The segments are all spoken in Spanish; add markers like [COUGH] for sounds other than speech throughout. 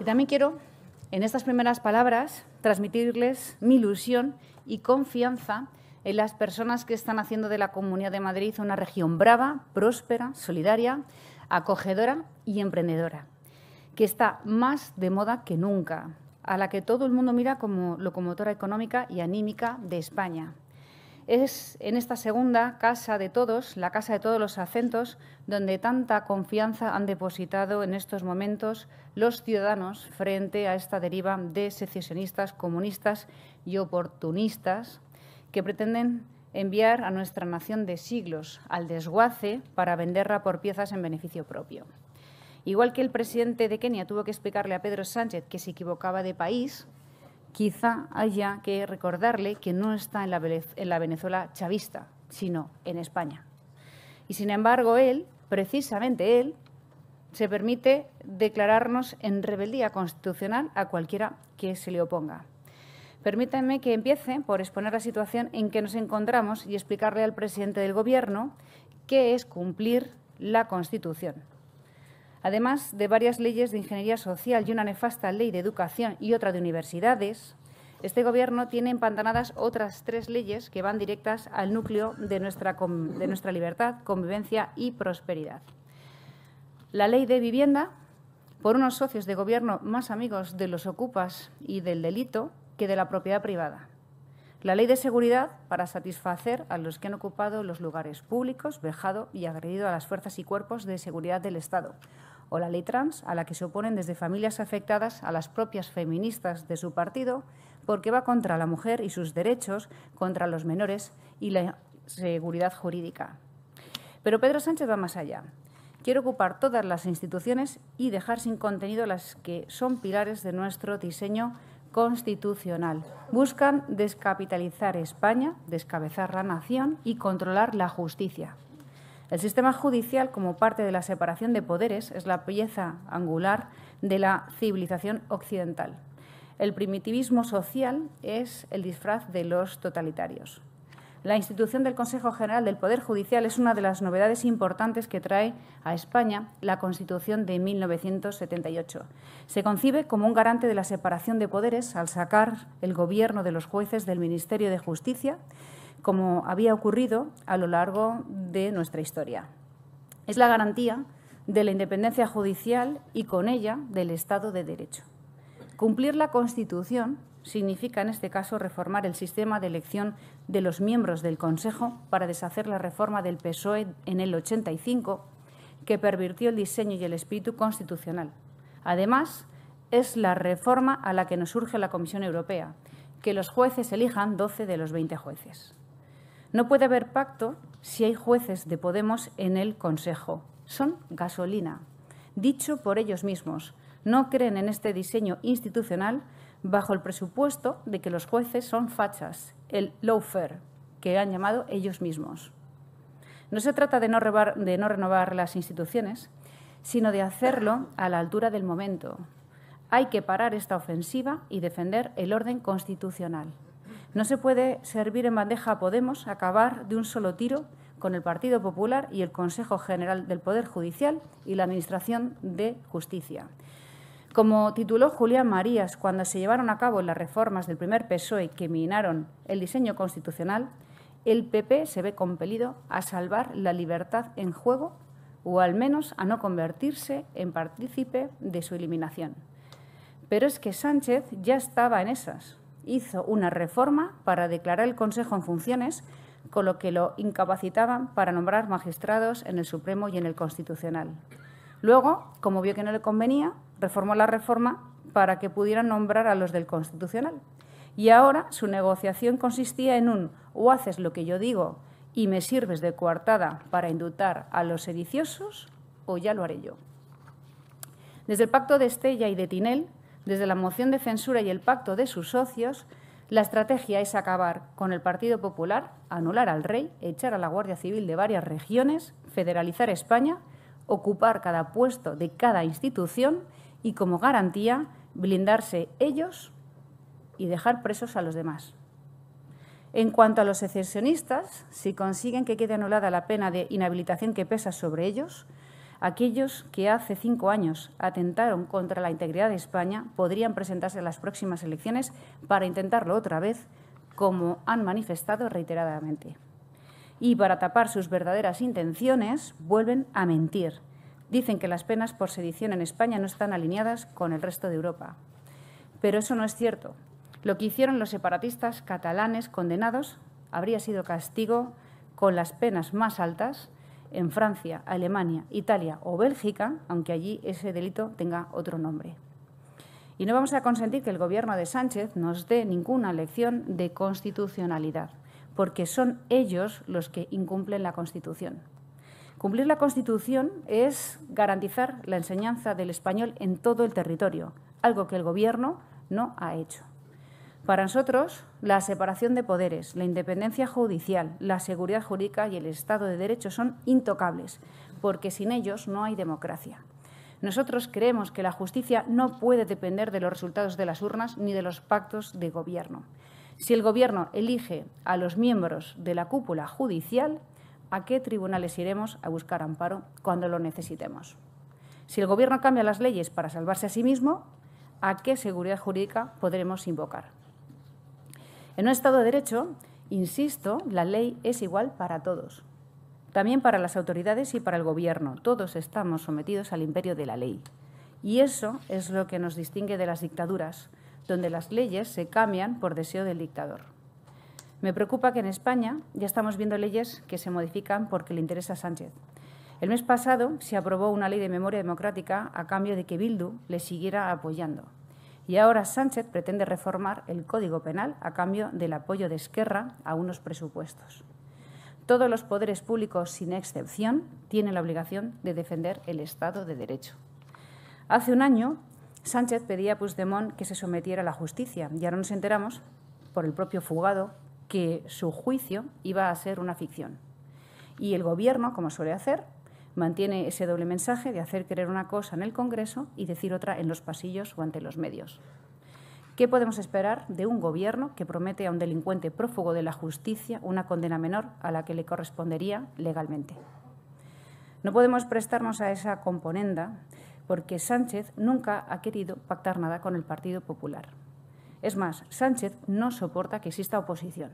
Y también quiero, en estas primeras palabras, transmitirles mi ilusión y confianza en las personas que están haciendo de la Comunidad de Madrid una región brava, próspera, solidaria, acogedora y emprendedora, que está más de moda que nunca, a la que todo el mundo mira como locomotora económica y anímica de España. Es en esta segunda casa de todos, la casa de todos los acentos, donde tanta confianza han depositado en estos momentos los ciudadanos frente a esta deriva de secesionistas, comunistas y oportunistas que pretenden enviar a nuestra nación de siglos al desguace para venderla por piezas en beneficio propio. Igual que el presidente de Kenia tuvo que explicarle a Pedro Sánchez que se equivocaba de país, quizá haya que recordarle que no está en la, Venezuela chavista, sino en España. Y sin embargo, él, precisamente él, se permite declararnos en rebeldía constitucional a cualquiera que se le oponga. Permítanme que empiece por exponer la situación en que nos encontramos y explicarle al presidente del Gobierno qué es cumplir la Constitución además de varias leyes de ingeniería social y una nefasta ley de educación y otra de universidades, este Gobierno tiene empantanadas otras tres leyes que van directas al núcleo de nuestra, de nuestra libertad, convivencia y prosperidad. La ley de vivienda, por unos socios de Gobierno más amigos de los ocupas y del delito que de la propiedad privada. La ley de seguridad para satisfacer a los que han ocupado los lugares públicos, vejado y agredido a las fuerzas y cuerpos de seguridad del Estado, o la ley trans, a la que se oponen desde familias afectadas a las propias feministas de su partido, porque va contra la mujer y sus derechos, contra los menores y la seguridad jurídica. Pero Pedro Sánchez va más allá. Quiere ocupar todas las instituciones y dejar sin contenido las que son pilares de nuestro diseño constitucional. Buscan descapitalizar España, descabezar la nación y controlar la justicia. El sistema judicial, como parte de la separación de poderes, es la pieza angular de la civilización occidental. El primitivismo social es el disfraz de los totalitarios. La institución del Consejo General del Poder Judicial es una de las novedades importantes que trae a España la Constitución de 1978. Se concibe como un garante de la separación de poderes al sacar el gobierno de los jueces del Ministerio de Justicia como había ocurrido a lo largo de nuestra historia. Es la garantía de la independencia judicial y con ella del Estado de Derecho. Cumplir la Constitución significa, en este caso, reformar el sistema de elección de los miembros del Consejo para deshacer la reforma del PSOE en el 85, que pervirtió el diseño y el espíritu constitucional. Además, es la reforma a la que nos urge la Comisión Europea, que los jueces elijan 12 de los 20 jueces. No puede haber pacto si hay jueces de Podemos en el Consejo. Son gasolina, dicho por ellos mismos. No creen en este diseño institucional bajo el presupuesto de que los jueces son fachas, el lawfare, que han llamado ellos mismos. No se trata de no renovar las instituciones, sino de hacerlo a la altura del momento. Hay que parar esta ofensiva y defender el orden constitucional. No se puede servir en bandeja a Podemos, acabar de un solo tiro con el Partido Popular y el Consejo General del Poder Judicial y la Administración de Justicia. Como tituló Julián Marías cuando se llevaron a cabo las reformas del primer PSOE que minaron el diseño constitucional, el PP se ve compelido a salvar la libertad en juego o al menos a no convertirse en partícipe de su eliminación. Pero es que Sánchez ya estaba en esas, hizo una reforma para declarar el Consejo en funciones, con lo que lo incapacitaban para nombrar magistrados en el Supremo y en el Constitucional. Luego, como vio que no le convenía, reformó la reforma para que pudieran nombrar a los del Constitucional. Y ahora su negociación consistía en un o haces lo que yo digo y me sirves de coartada para indultar a los sediciosos o ya lo haré yo. Desde el pacto de Estella y de Tinel desde la moción de censura y el pacto de sus socios, la estrategia es acabar con el Partido Popular, anular al rey, echar a la Guardia Civil de varias regiones, federalizar España, ocupar cada puesto de cada institución y, como garantía, blindarse ellos y dejar presos a los demás. En cuanto a los secesionistas, si consiguen que quede anulada la pena de inhabilitación que pesa sobre ellos, Aquellos que hace cinco años atentaron contra la integridad de España podrían presentarse a las próximas elecciones para intentarlo otra vez, como han manifestado reiteradamente. Y para tapar sus verdaderas intenciones, vuelven a mentir. Dicen que las penas por sedición en España no están alineadas con el resto de Europa. Pero eso no es cierto. Lo que hicieron los separatistas catalanes condenados habría sido castigo con las penas más altas en Francia, Alemania, Italia o Bélgica, aunque allí ese delito tenga otro nombre. Y no vamos a consentir que el Gobierno de Sánchez nos dé ninguna lección de constitucionalidad, porque son ellos los que incumplen la Constitución. Cumplir la Constitución es garantizar la enseñanza del español en todo el territorio, algo que el Gobierno no ha hecho. Para nosotros, la separación de poderes, la independencia judicial, la seguridad jurídica y el Estado de Derecho son intocables, porque sin ellos no hay democracia. Nosotros creemos que la justicia no puede depender de los resultados de las urnas ni de los pactos de gobierno. Si el gobierno elige a los miembros de la cúpula judicial, ¿a qué tribunales iremos a buscar amparo cuando lo necesitemos? Si el gobierno cambia las leyes para salvarse a sí mismo, ¿a qué seguridad jurídica podremos invocar? En un Estado de Derecho, insisto, la ley es igual para todos, también para las autoridades y para el Gobierno. Todos estamos sometidos al imperio de la ley. Y eso es lo que nos distingue de las dictaduras, donde las leyes se cambian por deseo del dictador. Me preocupa que en España ya estamos viendo leyes que se modifican porque le interesa a Sánchez. El mes pasado se aprobó una ley de memoria democrática a cambio de que Bildu le siguiera apoyando. Y ahora Sánchez pretende reformar el Código Penal a cambio del apoyo de Esquerra a unos presupuestos. Todos los poderes públicos, sin excepción, tienen la obligación de defender el Estado de Derecho. Hace un año, Sánchez pedía a Puigdemont que se sometiera a la justicia y ahora nos enteramos, por el propio fugado, que su juicio iba a ser una ficción. Y el Gobierno, como suele hacer, mantiene ese doble mensaje de hacer creer una cosa en el Congreso y decir otra en los pasillos o ante los medios. ¿Qué podemos esperar de un gobierno que promete a un delincuente prófugo de la justicia una condena menor a la que le correspondería legalmente? No podemos prestarnos a esa componenda porque Sánchez nunca ha querido pactar nada con el Partido Popular. Es más, Sánchez no soporta que exista oposición.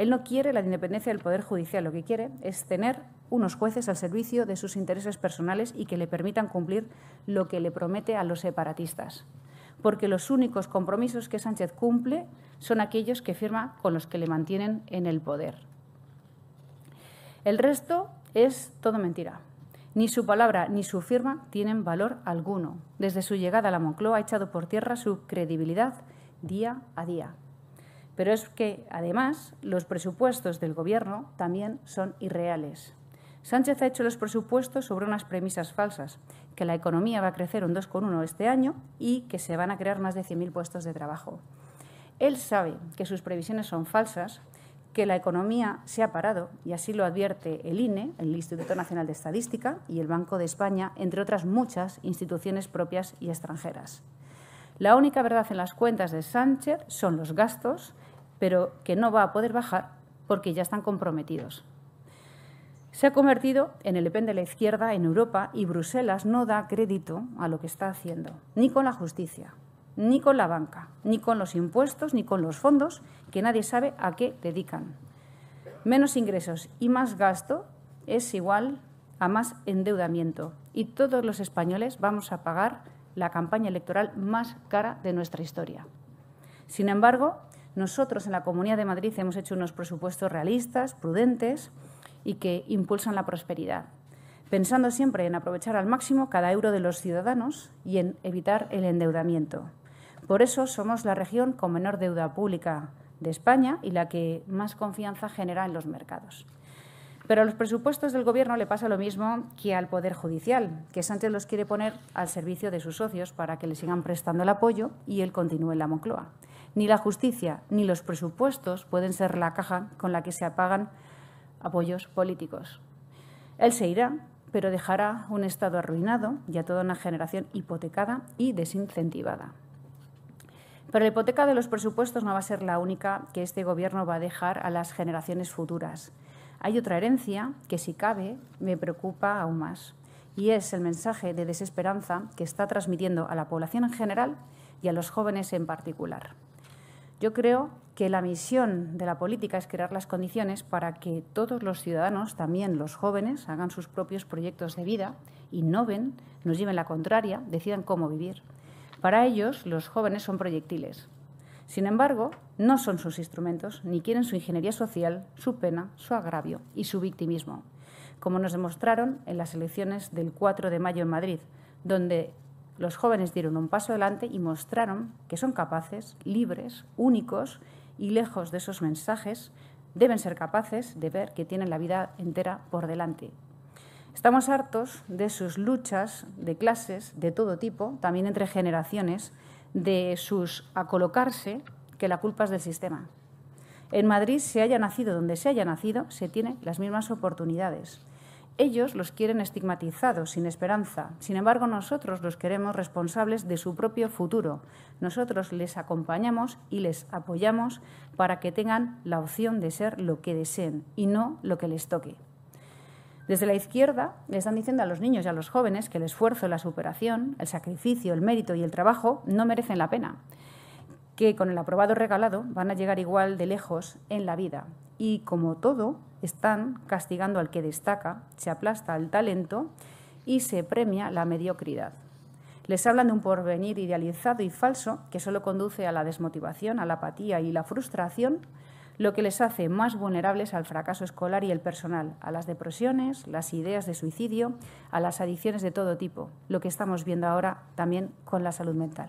Él no quiere la independencia del Poder Judicial, lo que quiere es tener unos jueces al servicio de sus intereses personales y que le permitan cumplir lo que le promete a los separatistas. Porque los únicos compromisos que Sánchez cumple son aquellos que firma con los que le mantienen en el poder. El resto es todo mentira. Ni su palabra ni su firma tienen valor alguno. Desde su llegada a la Moncloa ha echado por tierra su credibilidad día a día. Pero es que, además, los presupuestos del Gobierno también son irreales. Sánchez ha hecho los presupuestos sobre unas premisas falsas, que la economía va a crecer un 2,1 este año y que se van a crear más de 100.000 puestos de trabajo. Él sabe que sus previsiones son falsas, que la economía se ha parado, y así lo advierte el INE, el Instituto Nacional de Estadística y el Banco de España, entre otras muchas instituciones propias y extranjeras. La única verdad en las cuentas de Sánchez son los gastos, pero que no va a poder bajar porque ya están comprometidos. Se ha convertido en el EPEN de la izquierda en Europa y Bruselas no da crédito a lo que está haciendo, ni con la justicia, ni con la banca, ni con los impuestos, ni con los fondos, que nadie sabe a qué dedican. Menos ingresos y más gasto es igual a más endeudamiento y todos los españoles vamos a pagar la campaña electoral más cara de nuestra historia. Sin embargo, nosotros en la Comunidad de Madrid hemos hecho unos presupuestos realistas, prudentes y que impulsan la prosperidad, pensando siempre en aprovechar al máximo cada euro de los ciudadanos y en evitar el endeudamiento. Por eso somos la región con menor deuda pública de España y la que más confianza genera en los mercados. Pero a los presupuestos del Gobierno le pasa lo mismo que al Poder Judicial, que Sánchez los quiere poner al servicio de sus socios para que le sigan prestando el apoyo y él continúe en la Moncloa. Ni la justicia ni los presupuestos pueden ser la caja con la que se apagan apoyos políticos. Él se irá, pero dejará un Estado arruinado y a toda una generación hipotecada y desincentivada. Pero la hipoteca de los presupuestos no va a ser la única que este Gobierno va a dejar a las generaciones futuras. Hay otra herencia que, si cabe, me preocupa aún más, y es el mensaje de desesperanza que está transmitiendo a la población en general y a los jóvenes en particular. Yo creo que la misión de la política es crear las condiciones para que todos los ciudadanos, también los jóvenes, hagan sus propios proyectos de vida, ven, nos lleven la contraria, decidan cómo vivir. Para ellos, los jóvenes son proyectiles, sin embargo, no son sus instrumentos ni quieren su ingeniería social, su pena, su agravio y su victimismo, como nos demostraron en las elecciones del 4 de mayo en Madrid, donde los jóvenes dieron un paso adelante y mostraron que son capaces, libres, únicos y lejos de esos mensajes, deben ser capaces de ver que tienen la vida entera por delante. Estamos hartos de sus luchas de clases de todo tipo, también entre generaciones, de sus a colocarse que la culpa es del sistema. En Madrid, se haya nacido donde se haya nacido, se tienen las mismas oportunidades. Ellos los quieren estigmatizados, sin esperanza. Sin embargo, nosotros los queremos responsables de su propio futuro. Nosotros les acompañamos y les apoyamos para que tengan la opción de ser lo que deseen y no lo que les toque. Desde la izquierda le están diciendo a los niños y a los jóvenes que el esfuerzo, la superación, el sacrificio, el mérito y el trabajo no merecen la pena, que con el aprobado regalado van a llegar igual de lejos en la vida y como todo están castigando al que destaca, se aplasta el talento y se premia la mediocridad. Les hablan de un porvenir idealizado y falso que solo conduce a la desmotivación, a la apatía y la frustración lo que les hace más vulnerables al fracaso escolar y el personal, a las depresiones, las ideas de suicidio, a las adicciones de todo tipo, lo que estamos viendo ahora también con la salud mental.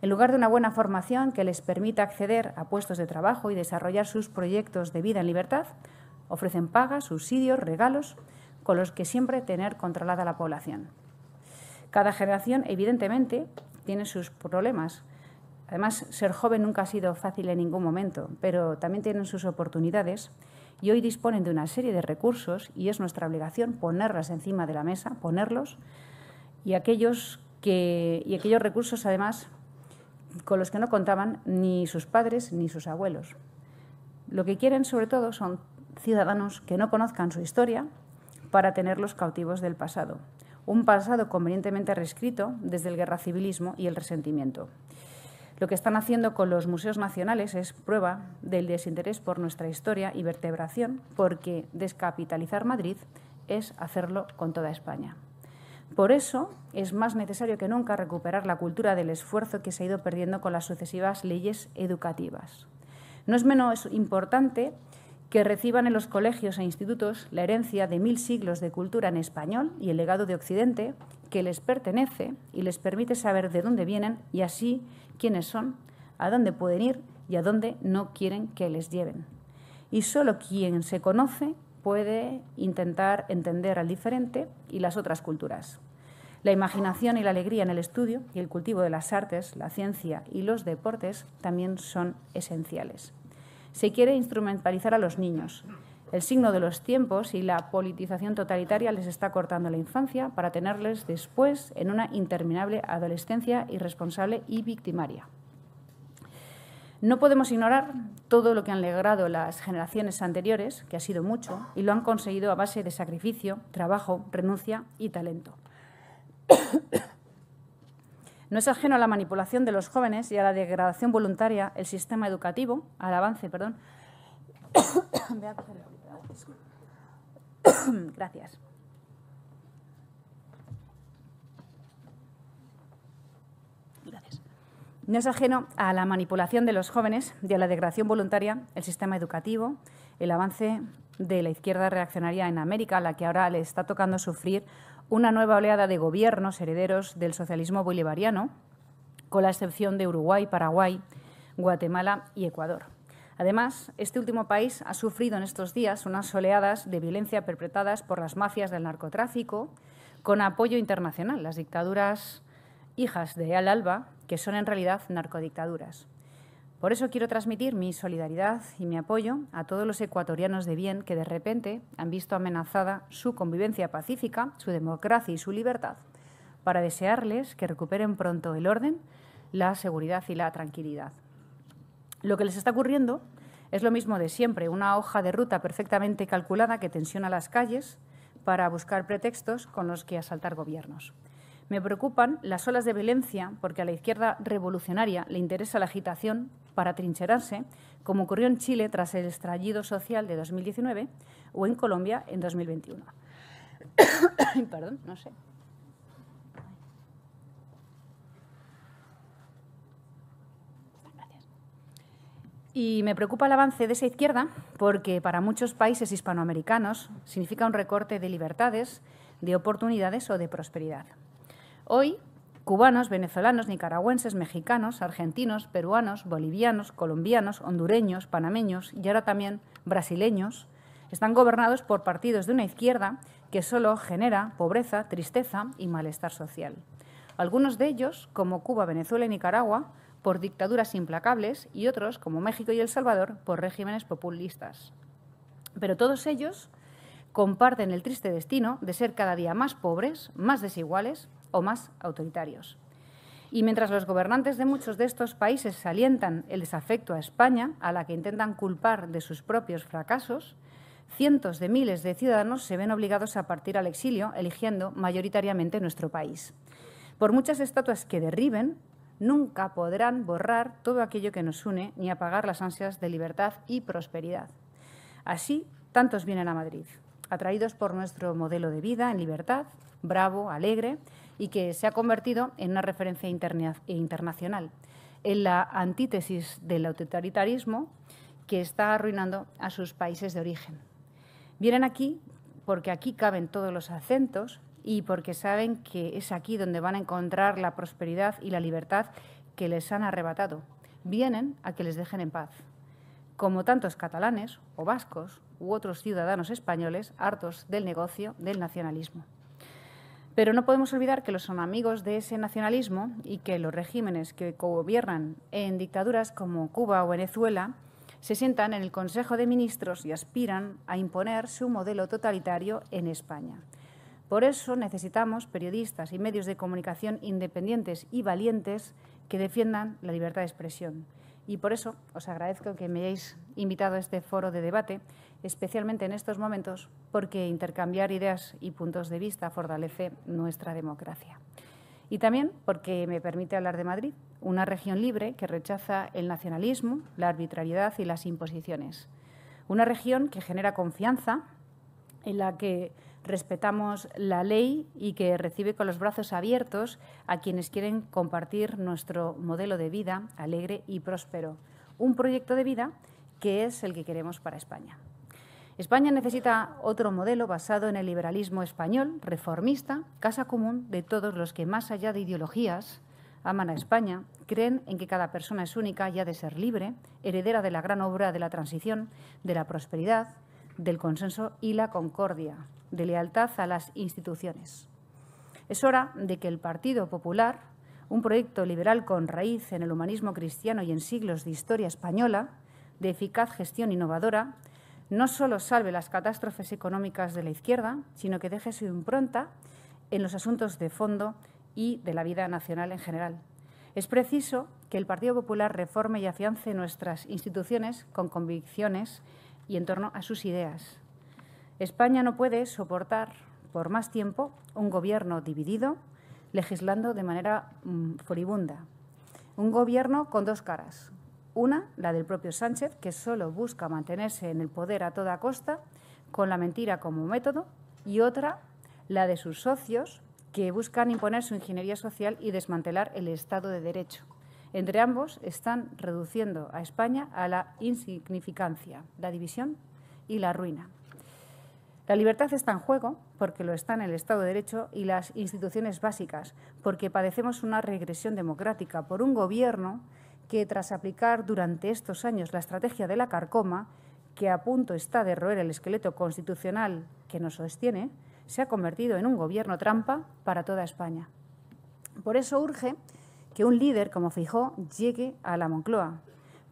En lugar de una buena formación que les permita acceder a puestos de trabajo y desarrollar sus proyectos de vida en libertad, ofrecen pagas, subsidios, regalos, con los que siempre tener controlada la población. Cada generación, evidentemente, tiene sus problemas, Además, ser joven nunca ha sido fácil en ningún momento, pero también tienen sus oportunidades y hoy disponen de una serie de recursos y es nuestra obligación ponerlas encima de la mesa, ponerlos, y aquellos, recursos, además, con los que no contaban ni sus padres ni sus abuelos. Lo que quieren, sobre todo, son ciudadanos que no conozcan su historia para tenerlos cautivos del pasado, un pasado convenientemente reescrito desde el guerra civilismo y el resentimiento. Lo que están haciendo con los museos nacionales es prueba del desinterés por nuestra historia y vertebración, porque descapitalizar Madrid es hacerlo con toda España. Por eso es más necesario que nunca recuperar la cultura del esfuerzo que se ha ido perdiendo con las sucesivas leyes educativas. No es menos importante que reciban en los colegios e institutos la herencia de mil siglos de cultura en español y el legado de Occidente que les pertenece y les permite saber de dónde vienen y así quiénes son, a dónde pueden ir y a dónde no quieren que les lleven. Y solo quien se conoce puede intentar entender al diferente y las otras culturas. La imaginación y la alegría en el estudio y el cultivo de las artes, la ciencia y los deportes también son esenciales. Se quiere instrumentalizar a los niños el signo de los tiempos y la politización totalitaria les está cortando la infancia para tenerles después en una interminable adolescencia irresponsable y victimaria. No podemos ignorar todo lo que han logrado las generaciones anteriores, que ha sido mucho, y lo han conseguido a base de sacrificio, trabajo, renuncia y talento. No es ajeno a la manipulación de los jóvenes y a la degradación voluntaria el sistema educativo, al avance, perdón. [COUGHS] [COUGHS] Gracias. No es ajeno a la manipulación de los jóvenes y a la degradación voluntaria el sistema educativo, el avance de la izquierda reaccionaria en América, a la que ahora le está tocando sufrir una nueva oleada de gobiernos herederos del socialismo bolivariano, con la excepción de Uruguay, Paraguay, Guatemala y Ecuador. Además, este último país ha sufrido en estos días unas oleadas de violencia perpetradas por las mafias del narcotráfico con apoyo internacional, las dictaduras hijas de Al Alba, que son en realidad narcodictaduras. Por eso quiero transmitir mi solidaridad y mi apoyo a todos los ecuatorianos de bien que de repente han visto amenazada su convivencia pacífica, su democracia y su libertad, para desearles que recuperen pronto el orden, la seguridad y la tranquilidad. Lo que les está ocurriendo es lo mismo de siempre, una hoja de ruta perfectamente calculada que tensiona las calles para buscar pretextos con los que asaltar gobiernos. Me preocupan las olas de violencia porque a la izquierda revolucionaria le interesa la agitación para trincherarse, como ocurrió en Chile tras el estallido social de 2019 o en Colombia en 2021. [COUGHS] Perdón, no sé. Y me preocupa el avance de esa izquierda porque para muchos países hispanoamericanos significa un recorte de libertades, de oportunidades o de prosperidad. Hoy, cubanos, venezolanos, nicaragüenses, mexicanos, argentinos, peruanos, bolivianos, colombianos, hondureños, panameños y ahora también brasileños están gobernados por partidos de una izquierda que solo genera pobreza, tristeza y malestar social. Algunos de ellos, como Cuba, Venezuela y Nicaragua, por dictaduras implacables y otros, como México y El Salvador, por regímenes populistas. Pero todos ellos comparten el triste destino de ser cada día más pobres, más desiguales o más autoritarios. Y mientras los gobernantes de muchos de estos países salientan el desafecto a España, a la que intentan culpar de sus propios fracasos, cientos de miles de ciudadanos se ven obligados a partir al exilio, eligiendo mayoritariamente nuestro país. Por muchas estatuas que derriben, nunca podrán borrar todo aquello que nos une ni apagar las ansias de libertad y prosperidad. Así, tantos vienen a Madrid, atraídos por nuestro modelo de vida en libertad, bravo, alegre, y que se ha convertido en una referencia internacional, en la antítesis del autoritarismo que está arruinando a sus países de origen. Vienen aquí porque aquí caben todos los acentos, y porque saben que es aquí donde van a encontrar la prosperidad y la libertad que les han arrebatado. Vienen a que les dejen en paz, como tantos catalanes o vascos u otros ciudadanos españoles hartos del negocio del nacionalismo. Pero no podemos olvidar que los son amigos de ese nacionalismo y que los regímenes que gobiernan en dictaduras como Cuba o Venezuela se sientan en el Consejo de Ministros y aspiran a imponer su modelo totalitario en España. Por eso necesitamos periodistas y medios de comunicación independientes y valientes que defiendan la libertad de expresión. Y por eso os agradezco que me hayáis invitado a este foro de debate, especialmente en estos momentos, porque intercambiar ideas y puntos de vista fortalece nuestra democracia. Y también porque me permite hablar de Madrid, una región libre que rechaza el nacionalismo, la arbitrariedad y las imposiciones. Una región que genera confianza, en la que respetamos la ley y que recibe con los brazos abiertos a quienes quieren compartir nuestro modelo de vida alegre y próspero. Un proyecto de vida que es el que queremos para España. España necesita otro modelo basado en el liberalismo español, reformista, casa común de todos los que, más allá de ideologías, aman a España, creen en que cada persona es única y ha de ser libre, heredera de la gran obra de la transición, de la prosperidad, del consenso y la concordia de lealtad a las instituciones. Es hora de que el Partido Popular, un proyecto liberal con raíz en el humanismo cristiano y en siglos de historia española, de eficaz gestión innovadora, no solo salve las catástrofes económicas de la izquierda, sino que deje su impronta en los asuntos de fondo y de la vida nacional en general. Es preciso que el Partido Popular reforme y afiance nuestras instituciones con convicciones y en torno a sus ideas, España no puede soportar por más tiempo un gobierno dividido, legislando de manera mm, furibunda. Un gobierno con dos caras. Una, la del propio Sánchez, que solo busca mantenerse en el poder a toda costa, con la mentira como método, y otra, la de sus socios, que buscan imponer su ingeniería social y desmantelar el Estado de Derecho. Entre ambos están reduciendo a España a la insignificancia, la división y la ruina. La libertad está en juego porque lo están el Estado de Derecho y las instituciones básicas, porque padecemos una regresión democrática por un gobierno que, tras aplicar durante estos años la estrategia de la carcoma, que a punto está de roer el esqueleto constitucional que nos sostiene, se ha convertido en un gobierno trampa para toda España. Por eso urge que un líder como Fijó llegue a la Moncloa,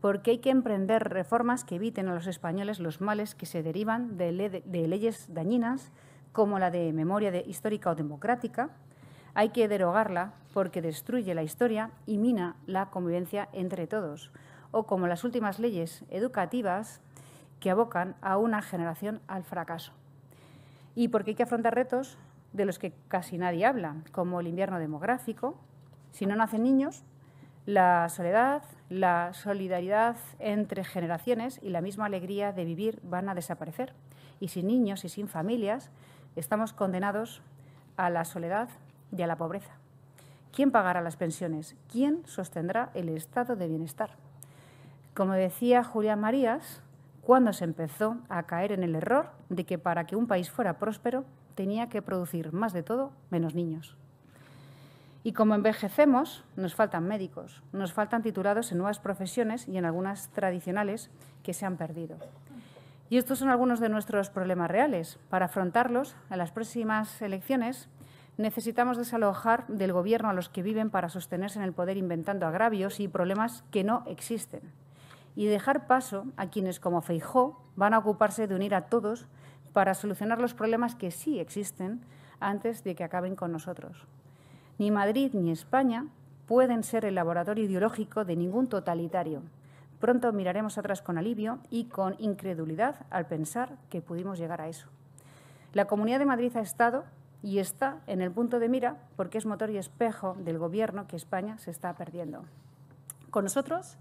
porque hay que emprender reformas que eviten a los españoles los males que se derivan de, leyes dañinas como la de memoria histórica o democrática. Hay que derogarla porque destruye la historia y mina la convivencia entre todos, o como las últimas leyes educativas que abocan a una generación al fracaso. Y porque hay que afrontar retos de los que casi nadie habla, como el invierno demográfico. Si no nacen niños, la soledad, la solidaridad entre generaciones y la misma alegría de vivir van a desaparecer. Y sin niños y sin familias estamos condenados a la soledad y a la pobreza. ¿Quién pagará las pensiones? ¿Quién sostendrá el estado de bienestar? Como decía Julián Marías, cuando se empezó a caer en el error de que para que un país fuera próspero tenía que producir más de todo menos niños. Y como envejecemos, nos faltan médicos, nos faltan titulados en nuevas profesiones y en algunas tradicionales que se han perdido. Y estos son algunos de nuestros problemas reales. Para afrontarlos, en las próximas elecciones necesitamos desalojar del Gobierno a los que viven para sostenerse en el poder inventando agravios y problemas que no existen. Y dejar paso a quienes, como Feijó, van a ocuparse de unir a todos para solucionar los problemas que sí existen antes de que acaben con nosotros. Ni Madrid ni España pueden ser el laboratorio ideológico de ningún totalitario. Pronto miraremos atrás con alivio y con incredulidad al pensar que pudimos llegar a eso. La Comunidad de Madrid ha estado y está en el punto de mira porque es motor y espejo del gobierno que España se está perdiendo. Con nosotros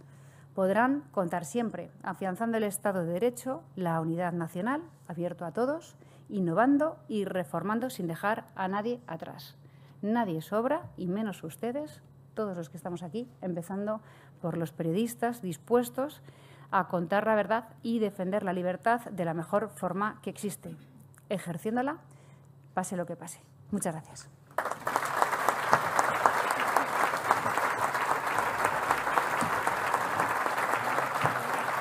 podrán contar siempre, afianzando el Estado de Derecho, la unidad nacional, abierto a todos, innovando y reformando sin dejar a nadie atrás. Nadie sobra, y menos ustedes, todos los que estamos aquí, empezando por los periodistas dispuestos a contar la verdad y defender la libertad de la mejor forma que existe, ejerciéndola, pase lo que pase. Muchas gracias.